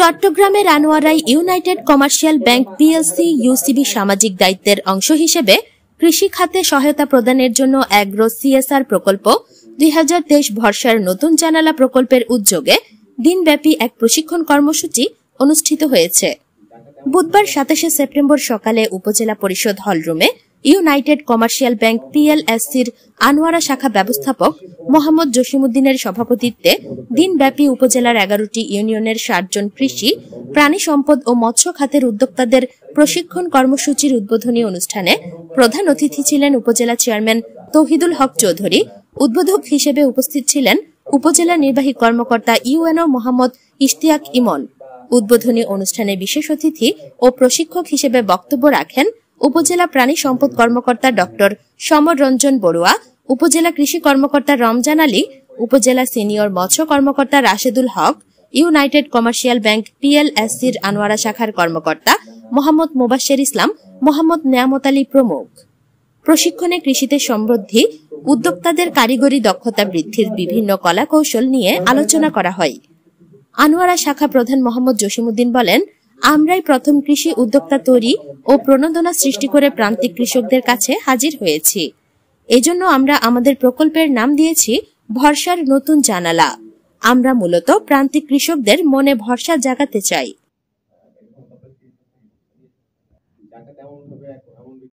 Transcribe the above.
চট্টগ্রামের আনোয়ারাই United Commercial Bank PLC UCB সামাজিক দায়িত্বের অংশ হিসেবে কৃষি খাতে সহায়তা প্রদানের জন্য অ্যাগ্রো সিএসআর প্রকল্প দুই ভরসার নতুন জানালা প্রকল্পের উদ্যোগে দিনব্যাপী এক প্রশিক্ষণ কর্মসূচি অনুষ্ঠিত হয়েছে বুধবার সাতাশে সেপ্টেম্বর সকালে উপজেলা পরিষদ হলরুমে ইউনাইটেড কমার্শিয়াল ব্যাংক পিএলএসসির আনোয়ারা শাখা ব্যবস্থাপক মোহাম্মদ জসিমুদ্দিনের সভাপতিত্বে দিনব্যাপী উপজেলার এগারোটি ইউনিয়নের ষাটজন কৃষি প্রাণী সম্পদ ও মৎস্য খাতের উদ্যোক্তাদের প্রশিক্ষণ কর্মসূচির উদ্বোধনী অনুষ্ঠানে প্রধান অতিথি ছিলেন উপজেলা চেয়ারম্যান তহিদুল হক চৌধুরী উদ্বোধক হিসেবে উপস্থিত ছিলেন উপজেলা নির্বাহী কর্মকর্তা ইউএনও মোহাম্মদ ইশতিয়াক ইমন উদ্বোধনী অনুষ্ঠানে বিশেষ অতিথি ও প্রশিক্ষক হিসেবে বক্তব্য রাখেন উপজেলা প্রাণী সম্পদ কর্মকর্তা ডক্টর সমর রঞ্জন বড়ুয়া উপজেলা কৃষি কর্মকর্তা রমজান আলী উপজেলা সিনিয়র মৎস্য কর্মকর্তা Rashedul Haque United Commercial Bank পিএলএসসির আনোয়ারা শাখার কর্মকর্তা মোহাম্মদ মোবাশ্বের ইসলাম মোহাম্মদ নিয়ামত আলী প্রমুখ প্রশিক্ষণে কৃষিতে সমৃদ্ধি উদ্যোক্তাদের কারিগরি দক্ষতা বৃদ্ধির বিভিন্ন কলা কৌশল নিয়ে আলোচনা করা হয় আনোয়ারা শাখা প্রধান মোহাম্মদ জসিমুদ্দিন বলেন আমরাই প্রথম কৃষি উদ্যোক্তা তৈরি ও প্রণোদনা সৃষ্টি করে প্রান্তিক কৃষকদের কাছে হাজির হয়েছি এজন্য আমরা আমাদের প্রকল্পের নাম দিয়েছি ভরসার নতুন জানালা আমরা মূলত প্রান্তিক কৃষকদের মনে ভরসা জাগাতে চাই